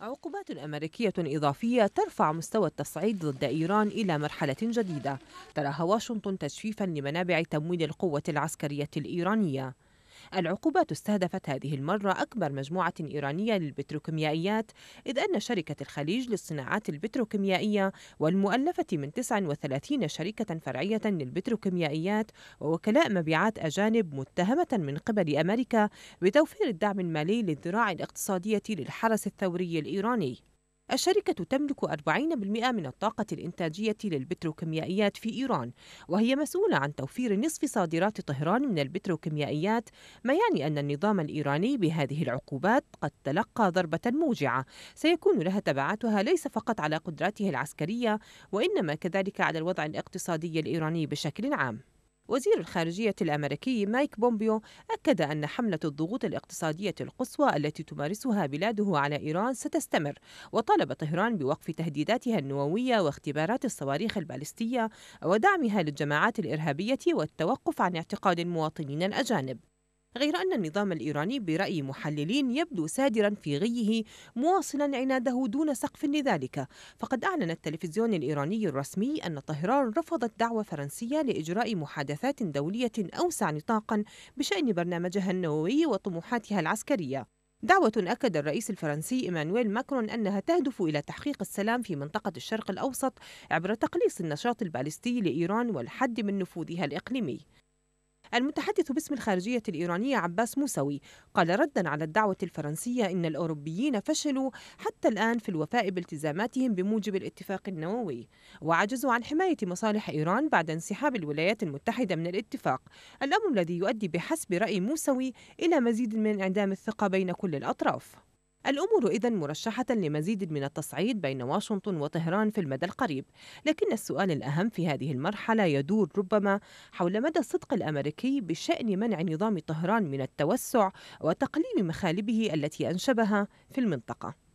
عقوبات أمريكية إضافية ترفع مستوى التصعيد ضد إيران إلى مرحلة جديدة تراها واشنطن تجفيفا لمنابع تمويل القوة العسكرية الإيرانية العقوبات استهدفت هذه المرة أكبر مجموعة إيرانية للبتروكيميائيات إذ أن شركة الخليج للصناعات البتروكيميائية والمؤلفة من 39 شركة فرعية للبتروكيميائيات ووكلاء مبيعات أجانب متهمة من قبل أمريكا بتوفير الدعم المالي للذراع الاقتصادية للحرس الثوري الإيراني الشركة تملك 40% من الطاقة الإنتاجية للبتروكيميائيات في إيران، وهي مسؤولة عن توفير نصف صادرات طهران من البتروكيميائيات، ما يعني أن النظام الإيراني بهذه العقوبات قد تلقى ضربة موجعة، سيكون لها تبعاتها ليس فقط على قدراته العسكرية، وإنما كذلك على الوضع الاقتصادي الإيراني بشكل عام. وزير الخارجية الأمريكي مايك بومبيو أكد أن حملة الضغوط الاقتصادية القصوى التي تمارسها بلاده على إيران ستستمر وطالب طهران بوقف تهديداتها النووية واختبارات الصواريخ البالستية ودعمها للجماعات الإرهابية والتوقف عن اعتقال المواطنين الأجانب غير أن النظام الإيراني برأي محللين يبدو سادرا في غيه مواصلا عناده دون سقف لذلك فقد أعلن التلفزيون الإيراني الرسمي أن طهران رفضت دعوة فرنسية لإجراء محادثات دولية أوسع نطاقا بشأن برنامجها النووي وطموحاتها العسكرية دعوة أكد الرئيس الفرنسي إيمانويل ماكرون أنها تهدف إلى تحقيق السلام في منطقة الشرق الأوسط عبر تقليص النشاط البالستي لإيران والحد من نفوذها الإقليمي المتحدث باسم الخارجية الإيرانية عباس موسوي قال ردا على الدعوة الفرنسية إن الأوروبيين فشلوا حتى الآن في الوفاء بالتزاماتهم بموجب الاتفاق النووي وعجزوا عن حماية مصالح إيران بعد انسحاب الولايات المتحدة من الاتفاق الأمر الذي يؤدي بحسب رأي موسوي إلى مزيد من انعدام الثقة بين كل الأطراف الأمور إذن مرشحة لمزيد من التصعيد بين واشنطن وطهران في المدى القريب لكن السؤال الأهم في هذه المرحلة يدور ربما حول مدى الصدق الأمريكي بشأن منع نظام طهران من التوسع وتقليم مخالبه التي أنشبها في المنطقة